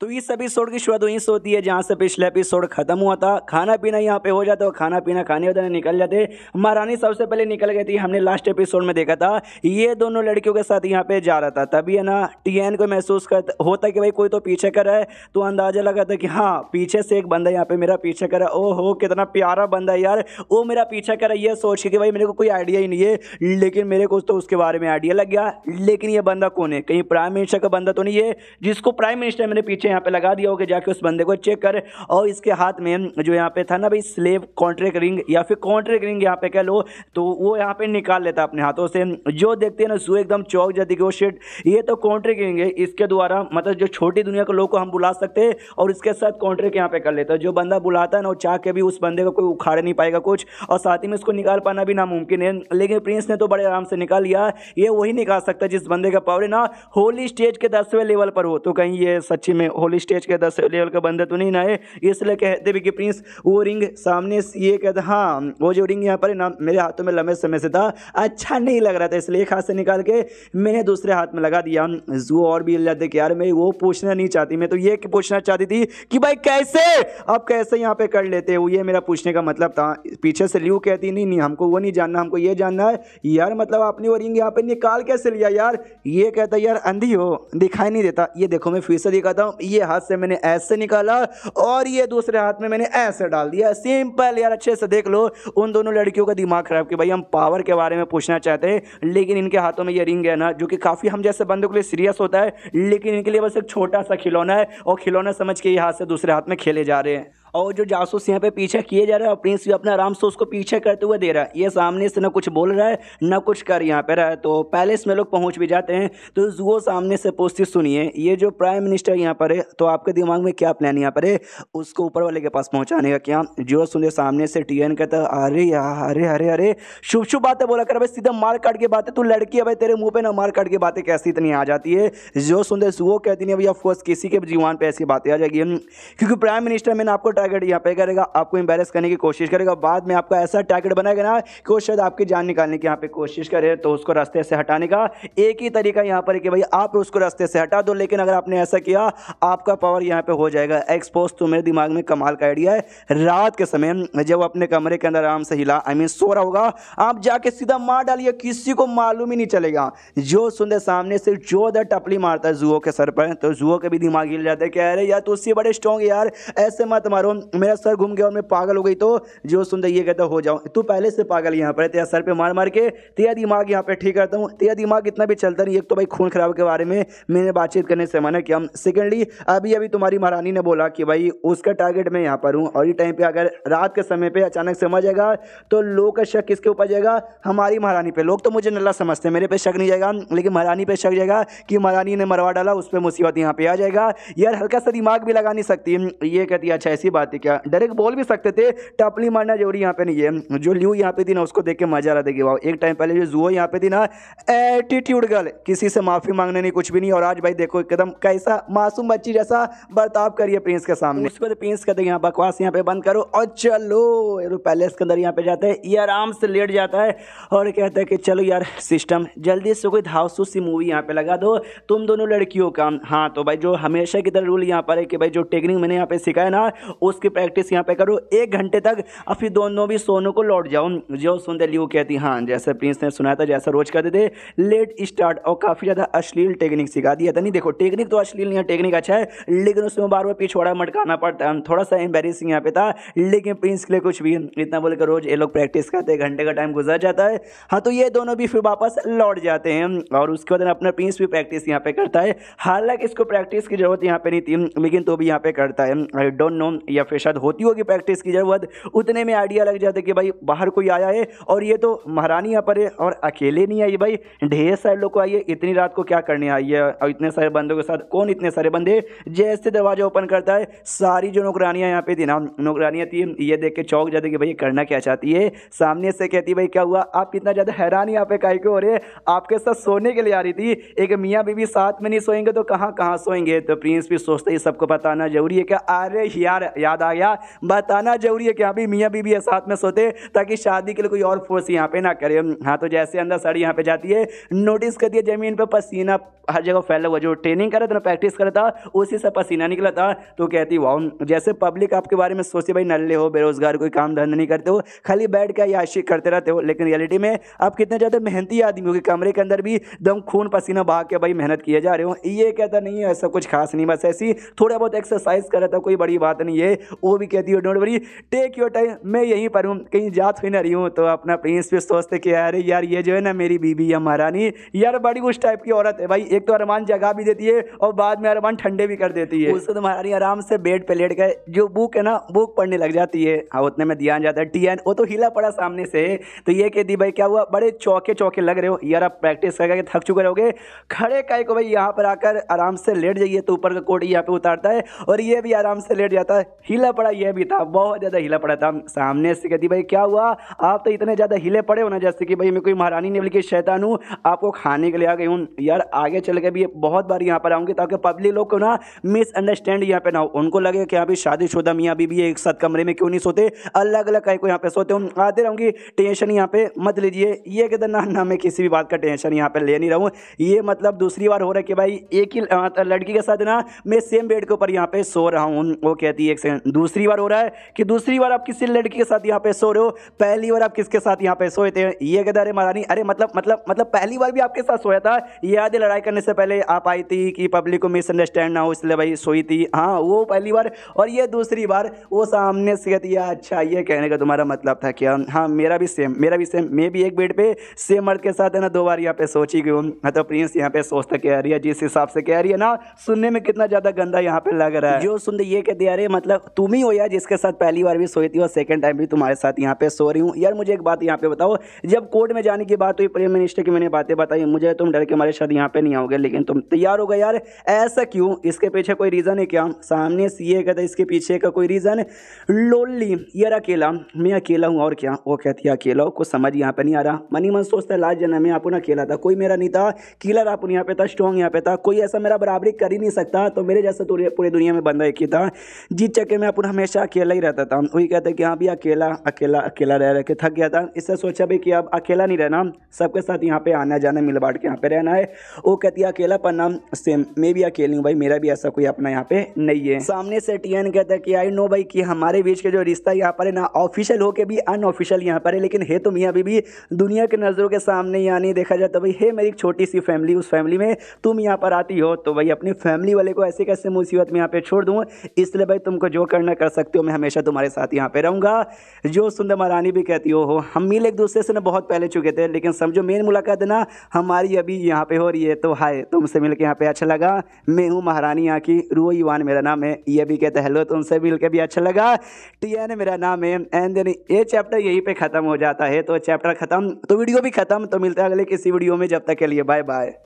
तो इस एपिसोड की शुरुआत वहीं से होती है जहाँ से पिछला एपिसोड खत्म हुआ था खाना पीना यहाँ पे हो जाता और खाना पीना खाने उधर निकल जाते महारानी सबसे पहले निकल गई थी हमने लास्ट एपिसोड में देखा था ये दोनों लड़कियों के साथ यहाँ पे जा रहा था तभी है ना टीएन को महसूस कर होता कि भाई कोई तो पीछे कर रहा है तो अंदाजा लगा था कि हाँ पीछे से एक बंदा यहाँ पे मेरा पीछे कर रहा है ओहो कितना प्यारा बंदा है यार वो मेरा पीछा कर रहा है सोच के कि भाई मेरे को कोई आइडिया ही नहीं है लेकिन मेरे को तो उसके बारे में आइडिया लग गया लेकिन ये बंदा कौन है कहीं प्राइम मिनिस्टर का बंदा तो नहीं है जिसको प्राइम मिनिस्टर मेरे पीछे यहाँ पे लगा दिया होगा जाके उस बंदे को चेक कर और इसके हाथ में जो यहाँ पे था ना भाई स्लेव कॉन्ट्रैक्ट रिंग या फिर कॉन्ट्रैक्ट रिंग यहाँ पे कह लो तो वो यहाँ पे निकाल लेता अपने हाथों से जो देखते हैं ना सू एकदम चौक जाती कि वो शेट ये तो कॉन्ट्रैक्ट रिंग है इसके द्वारा मतलब जो छोटी दुनिया के लोग को हम बुला सकते हैं और इसके साथ कॉन्ट्रैक्ट यहाँ पे कर लेता है जो बंदा बुलाता है ना वो चाह के भी उस बंदे को कोई उखाड़ नहीं पाएगा कुछ और साथ ही में उसको निकाल पाना भी नामुमकिन है लेकिन प्रिंस ने तो बड़े आराम से निकाल लिया ये वही निकाल सकता जिस बंदे का पावर ना होली स्टेज के दसवें लेवल पर हो तो कहीं ये सच्ची में होली स्टेज के दस लेवल का बंदे तो नहीं ना है इसलिए कहते भी कि प्रिंस वो रिंग सामने ये कहता हाँ वो जो रिंग यहाँ पर ना मेरे हाथों में लंबे समय से था अच्छा नहीं लग रहा था इसलिए एक हाथ से निकाल के मैंने दूसरे हाथ में लगा दिया जो और भी जाते कि यार मेरी वो पूछना नहीं चाहती मैं तो ये पूछना चाहती थी कि भाई कैसे आप कैसे यहाँ पर कर लेते हो ये मेरा पूछने का मतलब था पीछे से ल्यू कहती नहीं नहीं हमको वो नहीं जानना हमको ये जानना है यार मतलब आपने वो रिंग यहाँ पर निकाल कैसे लिया यार ये कहता यार अंधी हो दिखाई नहीं देता ये देखो मैं फिर से दिखाता हूँ ये हाथ से मैंने ऐसे निकाला और ये दूसरे हाथ में मैंने ऐसे डाल दिया सिंपल यार अच्छे से देख लो उन दोनों लड़कियों का दिमाग ख़राब कि भाई हम पावर के बारे में पूछना चाहते हैं लेकिन इनके हाथों में ये रिंग है ना जो कि काफ़ी हम जैसे बंदों के लिए सीरियस होता है लेकिन इनके लिए बस एक छोटा सा खिलौना है और खिलौना समझ के ये हाथ से दूसरे हाथ में खेले जा रहे हैं और जो जासूस यहाँ पे पीछे किए जा रहे हैं और प्रिंस भी अपना आराम से उसको पीछे करते हुए दे रहा है ये सामने से ना कुछ बोल रहा है ना कुछ कर यहाँ पे रहा है तो पैलेस में लोग पहुँच भी जाते हैं तो जुओ सामने से पूछती सुनिए ये जो प्राइम मिनिस्टर यहाँ पर है तो आपके दिमाग में क्या प्लान यहाँ पर है उसको ऊपर वाले के पास पहुँचाने का क्या जुओ सुनिए सामने से टी एन कहता अरे यार अरे अरे अरे शुभ शुभ बातें बोला कर भाई सीधा मार काट के बातें तू लड़की है भाई तेरे मुँह पर ना मार काट के बातें कैसी इतनी आ जाती है जो दे वो कहती है भाई ऑफकोर्स किसी के जीवन पर ऐसी बातें आ जाएगी क्योंकि प्राइम मिनिस्टर मैंने आपको टारगेट यहाँ पे करेगा आपको इंबेरस करने की कोशिश करेगा बाद में आपका ऐसा टारगेट बनाएगा ना कि वो शायद आपकी जान निकालने की यहाँ पे कोशिश करे तो उसको रास्ते से हटाने का एक ही तरीका यहाँ पर है कि भाई आप उसको रास्ते से हटा दो लेकिन अगर आपने ऐसा किया आपका पावर यहाँ पर हो जाएगा एक्सपोज तो मेरे दिमाग में कमाल का आइडिया है रात के समय जब अपने कमरे के अंदर आराम से हिला आई मीन सो रहा होगा आप जाके सीधा मार डालिए किसी को मालूम ही नहीं चलेगा जो सुंदर सामने से जो दर टपली मारता है जुओ के सर पर तो जुओ के भी दिमाग हिल जाते हैं कह रहे यार तो उससे बड़े स्ट्रॉन्ग यार ऐसे मत मारो और मेरा सर घूम गया और मैं पागल हो गई तो जो सुन ये कहता हो जाऊँ तू पहले से पागल यहाँ पर तेरा सर पर मार मार के तेरा दिमाग यहाँ पर ठीक करता हूँ तेरा दिमाग इतना भी चलता नहीं एक तो भाई खून खराब के बारे में मैंने बातचीत करने से मना किया सेकेंडली अभी अभी तुम्हारी महारानी ने बोला कि भाई उसका टारगेट मैं यहाँ पर हूँ और ये टाइम पर अगर रात के समय पर अचानक से मर जाएगा तो लोग का शक किसके ऊपर जाएगा हमारी महारानी पर लोग तो मुझे नल्ला समझते हैं मेरे पे शक नहीं जाएगा लेकिन महारानी पर शक जाएगा कि महारानी ने मरवा डाला उस पर मुसीबत यहाँ पर आ जाएगा यार हल्का सा दिमाग भी लगा नहीं सकती ये कहती अच्छा ऐसी बात है क्या डायरेक्ट बोल भी सकते थे टपली मारना जरूरी यहाँ पे नहीं है जो ल्यू यहाँ पे थी ना उसको देख के मजा आ रहा था एक टाइम पहले जो जुओ यहाँ पे थी ना एटीट्यूड गर्ल किसी से माफ़ी मांगने नहीं कुछ भी नहीं और आज भाई देखो एकदम कैसा मासूम बच्ची जैसा बर्ताव करिए प्रिंस के सामने उसके बाद प्रिंस कहते यहाँ बकवास यहाँ पे बंद करो और चलो पैलेस के अंदर यहाँ पे जाते हैं ये आराम से लेट जाता है और कहता है कि चलो यार सिस्टम जल्दी से कोई धावसू सी मूवी यहाँ पे लगा दो तुम दोनों लड़कियों का हाँ तो भाई जो हमेशा की तरह रूल यहाँ पर है कि भाई जो टेक्निक मैंने यहाँ पे सिखाया ना वो उसकी प्रैक्टिस यहाँ पे करो एक घंटे तक और फिर दोनों भी सोनू को लौट जाओ जो सुनते ली वो कहती हाँ जैसे प्रिंस ने सुनाया था जैसा रोज करते थे लेट स्टार्ट और काफ़ी ज़्यादा अश्लील टेक्निक सिखा दिया था नहीं देखो टेक्निक तो अश्लील नहीं है टेक्निक अच्छा है लेकिन उसमें बार बार पिछड़ा मटकाना पड़ता है थोड़ा सा एम्बेरिसिंग यहाँ पे था लेकिन प्रिंस के लिए कुछ भी इतना बोलकर रोज़ ये लोग प्रैक्टिस करते हैं घंटे का टाइम गुजर जाता है हाँ तो ये दोनों भी फिर वापस लौट जाते हैं और उसके बाद अपना प्रिंस भी प्रैक्टिस यहाँ पे करता है हालांकि इसको प्रैक्टिस की जरूरत यहाँ पे नहीं थी लेकिन तो भी यहाँ पे करता है आई डोंट नो या फिर शायद होती होगी प्रैक्टिस की ज़रूरत उतने में आइडिया लग जाता कि भाई बाहर कोई आया है और ये तो महारानी यहाँ पर है और अकेले नहीं आई भाई ढेर सारे लोग को आइए इतनी रात को क्या करने आई है और इतने सारे बंदों के साथ कौन इतने सारे बंदे जैसे दरवाजा ओपन करता है सारी जो नौकरानियाँ यहाँ पे थी ना नौकरानियाँ थी ये देख के चौक जाते कि भाई करना क्या चाहती है सामने से कहती भाई क्या हुआ आप कितना ज़्यादा हैरान यहाँ पे काय के हो रहे आपके साथ सोने के लिए आ रही थी एक मियाँ बीबी साथ में नहीं सोएंगे तो कहाँ कहाँ सोएंगे तो प्रिंस भी सोचते ही सबको बताना जरूरी है क्या अरे यार यार याद आ गया बताना जरूरी है कि अभी मियाँ बीबी है साथ में सोते ताकि शादी के लिए कोई और फोर्स यहाँ पे ना करे हाँ तो जैसे अंदर साड़ी यहाँ पे जाती है नोटिस कर दिया जमीन पर पसीना हर जगह फैला हुआ जो ट्रेनिंग कर रहा था ना प्रैक्टिस कर था उसी से पसीना निकला था तो कहती वाह जैसे पब्लिक आपके बारे में सोचती भाई नल्ले हो बेरोजगार कोई काम धंधा नहीं करते हो खाली बैठ कर याशी करते रहते हो लेकिन रियलिटी में आप कितने ज़्यादा मेहनती आदमी हो कि कमरे के अंदर भी दम खून पसीना भाग के भाई मेहनत किए जा रहे हो ये कहता नहीं है ऐसा कुछ खास नहीं बस ऐसी थोड़ा बहुत एक्सरसाइज कर रहा था कोई बड़ी बात नहीं है है वो भी कहती है don't worry take your time मैं यहीं पर हूँ कहीं जात हुई ना रही हूँ तो अपना प्रिंस भी सोचते कि अरे यार ये जो है ना मेरी बीबी या महारानी यार बड़ी उस टाइप की औरत है भाई एक तो अरमान जगा भी देती है और बाद में अरमान ठंडे भी कर देती है उससे तो महारानी आराम से बेड पर लेट गए जो बुक है ना बुक पढ़ने लग जाती है हाँ उतने में ध्यान जाता है टी एन वो तो हिला पड़ा सामने से तो ये कहती भाई क्या हुआ बड़े चौके चौके लग रहे हो यार आप प्रैक्टिस कर करके थक चुके रहोगे खड़े काय को भाई यहाँ पर आकर आराम से लेट जाइए तो ऊपर का कोट यहाँ पे उतारता है और ये भी आराम से लेट जाता है हिला पड़ा यह भी था बहुत ज़्यादा हिला पड़ा था सामने से कहती भाई क्या हुआ आप तो इतने ज़्यादा हिले पड़े हो ना जैसे कि भाई मैं कोई महारानी ने बल्कि शैतान हूँ आपको खाने के लिए आ गई हूँ यार आगे चल के भी बहुत बार यहाँ पर आऊँगी ताकि पब्लिक लोग को ना मिसअंडरस्टैंड यहाँ पे ना हो उनको लगे कि यहाँ पे शादीशुदा मियाँ बीबी एक साथ कमरे में क्यों नहीं सोते अलग अलग कहीं को यहाँ पे सोते हूँ आते रहूँगी टेंशन यहाँ पे मत लीजिए ये कहते ना ना मैं किसी भी बात का टेंशन यहाँ पे ले नहीं हूँ ये मतलब दूसरी बार हो रहा है कि भाई एक ही लड़की के साथ ना मैं सेम बेड के ऊपर यहाँ पे सो रहा हूँ वो कहती है एक हैं दूसरी बार हो रहा है कि दूसरी बार आप किसी लड़की के साथ यहाँ पे सो रहे हो पहली बार आप किसके साथ यहाँ पे सोए थे ये कहते अरे महारानी अरे मतलब मतलब मतलब पहली बार भी आपके साथ सोया था ये आधे लड़ाई करने से पहले आप आई थी कि पब्लिक को मिसअंडरस्टैंड ना हो इसलिए भाई सोई थी हाँ वो पहली बार और ये दूसरी बार वो सामने से कहती है अच्छा ये कहने का तुम्हारा मतलब था क्या हाँ मेरा भी सेम मेरा भी सेम मैं भी एक बेड पर सेम मर्द के साथ है ना दो बार यहाँ पे सोची गई हूँ तो प्रिंस यहाँ पे सोचता कह रही है जिस हिसाब से कह रही है ना सुनने में कितना ज़्यादा गंदा यहाँ पे लग रहा है जो सुन ये कहते अरे मतलब मतलब तुम ही हो यार जिसके साथ पहली बार भी सोई थी और सेकंड टाइम भी तुम्हारे साथ यहाँ पे सो रही हूँ यार मुझे एक बात यहाँ पे बताओ जब कोर्ट में जाने की बात हुई प्रेम मिनिस्टर की मैंने बातें बताई मुझे तुम डर के हमारे साथ यहाँ पे नहीं आओगे लेकिन तुम तैयार हो गए यार ऐसा क्यों इसके पीछे कोई रीज़न है क्या सामने सी का था इसके पीछे का कोई रीज़न लोनली यार अकेला मैं अकेला हूँ और क्या वो कहती है अकेला हो कुछ समझ यहाँ पे नहीं आ रहा मनी मन सोचता है लास्ट जन्म में आप अकेला था कोई मेरा नहीं था किलर आप यहाँ पे था स्ट्रॉन्ग यहाँ पे था कोई ऐसा मेरा बराबरी कर ही नहीं सकता तो मेरे जैसा पूरी दुनिया में बंदा एक ही था जी चक करके मैं अपन हमेशा अकेला ही रहता था वही कहते कि हाँ भी अकेला अकेला अकेला रह रह के थक गया था इससे सोचा भी कि अब अकेला नहीं रहना सबके साथ यहाँ पे आना जाना मिल बाट के यहाँ पे रहना है वो कहती है अकेला पर नाम सेम मैं भी अकेली हूँ भाई मेरा भी ऐसा कोई अपना यहाँ पे नहीं है सामने से टी एन कहता है कि आई नो भाई कि हमारे बीच के जो रिश्ता यहाँ पर है ना ऑफिशियल होके भी अनऑफिशियल यहाँ पर है लेकिन है तो मैं अभी भी दुनिया के नज़रों के सामने यहाँ नहीं देखा जाता भाई है मेरी छोटी सी फैमिली उस फैमिली में तुम यहाँ पर आती हो तो भाई अपनी फैमिली वाले को ऐसे कैसे मुसीबत में यहाँ पे छोड़ दूँ इसलिए भाई तुमको जो जो करना कर सकते हो मैं हमेशा तुम्हारे साथ यहाँ पे रहूँगा जो सुंदर महारानी भी कहती हो हम मिल एक दूसरे से ना बहुत पहले चुके थे लेकिन समझो मेन मुलाकात ना हमारी अभी यहाँ पे हो रही है तो हाय तुमसे मिलकर यहाँ पे अच्छा लगा मैं हूँ महारानी यहाँ की रूह ईवान मेरा नाम है ये भी कहते हेलो तुमसे मिल के भी अच्छा लगा एन मेरा नाम है एंड देन ये चैप्टर यहीं पे ख़त्म हो जाता है तो चैप्टर ख़त्म तो वीडियो भी ख़त्म तो मिलता है अगले किसी वीडियो में जब तक के लिए बाय बाय